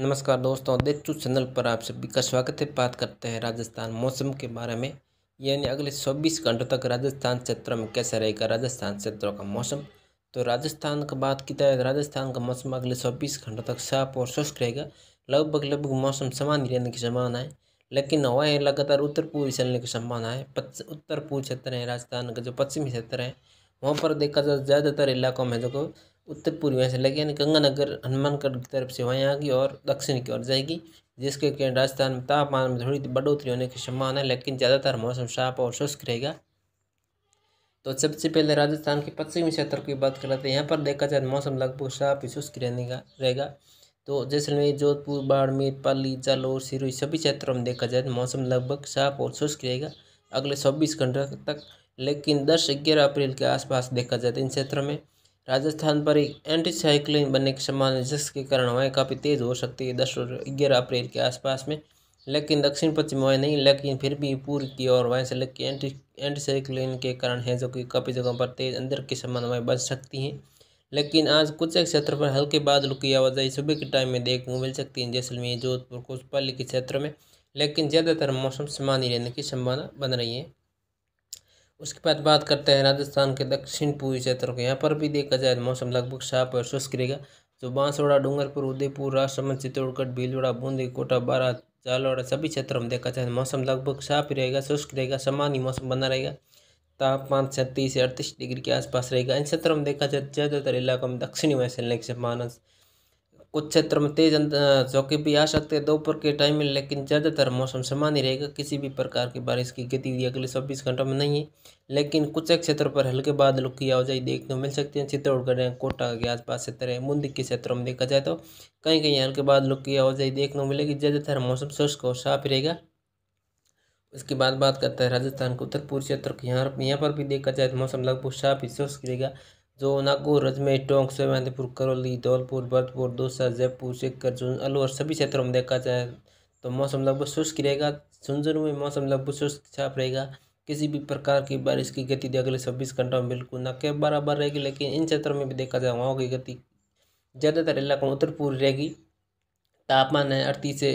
नमस्कार दोस्तों देचू चैनल पर आप सभी का स्वागत है बात करते हैं राजस्थान मौसम के बारे में यानी अगले 24 घंटों तक राजस्थान क्षेत्र में कैसा रहेगा राजस्थान क्षेत्रों का मौसम तो राजस्थान का बात की जाए राजस्थान का मौसम अगले 24 घंटों तक साफ और शुष्क रहेगा लगभग लगभग मौसम समान रहने की संभावना है लेकिन हवाएँ लगातार उत्तर पूर्व चलने की संभावना है उत्तर पूर्व क्षेत्र है राजस्थान का जो पश्चिमी क्षेत्र है वहाँ पर देखा जाए ज़्यादातर इलाकों में जो उत्तर पूर्वी में से लगे यानी गंगानगर हनुमानगढ़ की तरफ से वहीं आगी और दक्षिण की ओर जाएगी जिसके कारण राजस्थान में तापमान में थोड़ी बढ़ोतरी होने की संभावना है लेकिन ज़्यादातर मौसम साफ और शुष्क रहेगा तो सबसे पहले राजस्थान के पश्चिमी क्षेत्र की बात करते हैं यहाँ पर देखा जाए तो मौसम लगभग साफ ही शुष्क रहने का रहेगा तो जैसलमेर जोधपुर बाड़मेर पाली जालोर सिरोही सभी क्षेत्रों में देखा जाए तो मौसम लगभग साफ और शुष्क रहेगा अगले चौबीस घंटे तक लेकिन दस ग्यारह अप्रैल के आसपास देखा जाए तो इन क्षेत्रों में राजस्थान पर एक एंटी साइक्लोन बनने की संभावना है जिसके कारण हवाएं काफ़ी तेज़ हो सकती है दस और ग्यारह अप्रैल के आसपास में लेकिन दक्षिण पश्चिम हवाएं नहीं लेकिन फिर भी पूर्व की ओर हवाएं से लगती एंटी एंटी साइक्लोन के कारण है जो कि काफ़ी जगहों पर तेज़ अंदर की समान हवाएं बच सकती हैं लेकिन आज कुछ एक क्षेत्र पर हल्के बादलों की आवाजाही सुबह के टाइम में देखने को मिल सकती है जैसलमेर जोधपुर पाली के क्षेत्र में लेकिन ज़्यादातर मौसम समान ही रहने की संभावना बन रही है उसके बाद बात करते हैं राजस्थान के दक्षिण पूर्वी क्षेत्रों के यहाँ पर भी देखा जाए तो मौसम लगभग साफ और शुष्क रहेगा जो बांसवाड़ा डूंगरपुर उदयपुर राजसमंद चित्तौड़गढ़ भीलवाड़ा बूंदी कोटा बारा झालवाड़ा सभी क्षेत्रों में देखा जाए तो मौसम लगभग साफ रहेगा शुष्क रहेगा समान ही मौसम बना रहेगा तापमान छत्तीस से अड़तीस डिग्री के आसपास रहेगा इन क्षेत्रों में देखा जाए तो ज़्यादातर इलाकों में दक्षिणी वैसे लेकिन मानस कुछ क्षेत्रों में तेज चौके भी आ सकते हैं दोपहर के टाइम में लेकिन ज़्यादातर मौसम समान ही रहेगा किसी भी प्रकार की बारिश की गतिविधि अगले चौबीस घंटों में नहीं है लेकिन कुछ एक क्षेत्रों पर हल्के बादलों की आवाजाही देखने को मिल सकती है चित्तौड़गढ़ या कोटा के आसपास क्षेत्र है मुंदी के क्षेत्रों में देखा जाए तो कहीं कहीं हल्के बादलों की आवाजाही देखने को मिलेगी ज़्यादातर मौसम शुष्क और साफ रहेगा उसके बाद बात करते हैं राजस्थान के उत्तर पूर्व क्षेत्र के यहाँ यहाँ पर भी देखा जाए तो मौसम लगभग साफ ही शुष्क रहेगा जो नागौर अजमेर टोंक सेवांतपुर करौली धौलपुर भरतपुर दौसा जयपुर सीकर झुंझुनू अलवर सभी क्षेत्रों में देखा जाए तो मौसम लगभग शुष्क रहेगा झुंझुनू में मौसम लगभग शुष्क छाप रहेगा किसी भी प्रकार की बारिश की गति अगले छब्बीस घंटों में बिल्कुल न के बराबर रहेगी लेकिन इन क्षेत्रों में भी देखा जाए वहाँ की गति ज़्यादातर इलाकों में उत्तर पूर्व रहेगी तापमान है अड़तीस से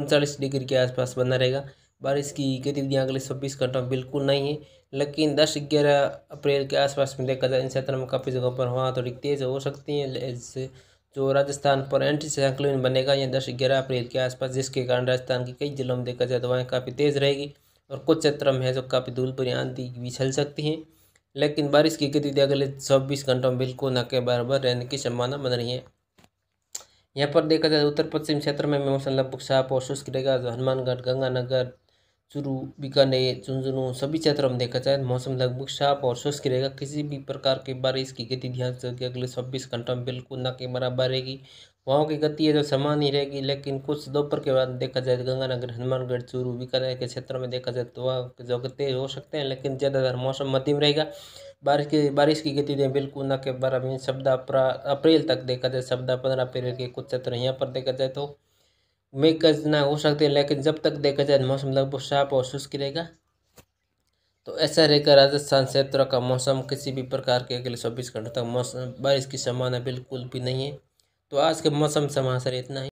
उनचालीस डिग्री के आसपास बना रहेगा बारिश की गतिविधियाँ अगले छब्बीस घंटों में बिल्कुल नहीं है लेकिन दस ग्यारह अप्रैल के आसपास में देखा जाए इन क्षेत्रों में काफ़ी जगहों पर हवा थोड़ी तेज़ हो सकती है जो राजस्थान पर एंटी साइक्लोन बनेगा यह दस ग्यारह अप्रैल के आसपास जिसके कारण राजस्थान के कई ज़िलों में देखा जाए तो वहाँ काफ़ी तेज़ रहेगी और कुछ क्षेत्रों में है जो काफ़ी धूल भरी आंधी भी चल सकती हैं लेकिन बारिश की गतिविधियाँ अगले चौबीस घंटों में बिल्कुल न के बराबर रहने की संभावना बन रही है यहाँ पर देखा जाए तो उत्तर पश्चिम क्षेत्र में मौसम लगभग साफ और शुष्क रहेगा हनुमानगढ़ गंगानगर चुरू बीकानेर झुंझुनू सभी क्षेत्रों में देखा जाए मौसम लगभग साफ और शुष्क रहेगा किसी भी प्रकार की बारिश की गति ध्यान से अगले छब्बीस घंटों में बिल्कुल न के बराबर रहेगी वहाँ की गति है जो समान ही रहेगी लेकिन कुछ दोपहर के बाद देखा जाए तो गंगानगर हनुमानगढ़ चूरू बीकानेर के क्षेत्रों में देखा जाए तो वहाँ जो गति हो सकते हैं लेकिन ज़्यादातर मौसम मध्यम रहेगा बारिश की बारिश की गति बिल्कुल न के बराबर शब्द अप्रैल तक देखा जाए शब्द पंद्रह अप्रैल के कुछ क्षेत्र यहाँ पर देखा जाए तो मेघ ना हो सकते हैं लेकिन जब तक देखा जाए मौसम लगभग साफ और शुष्क रहेगा तो ऐसा रहेगा राजस्थान क्षेत्र का मौसम किसी भी प्रकार के अगले चौबीस घंटों तक मौसम बारिश की संभावना बिल्कुल भी नहीं है तो आज के मौसम समाचार इतना ही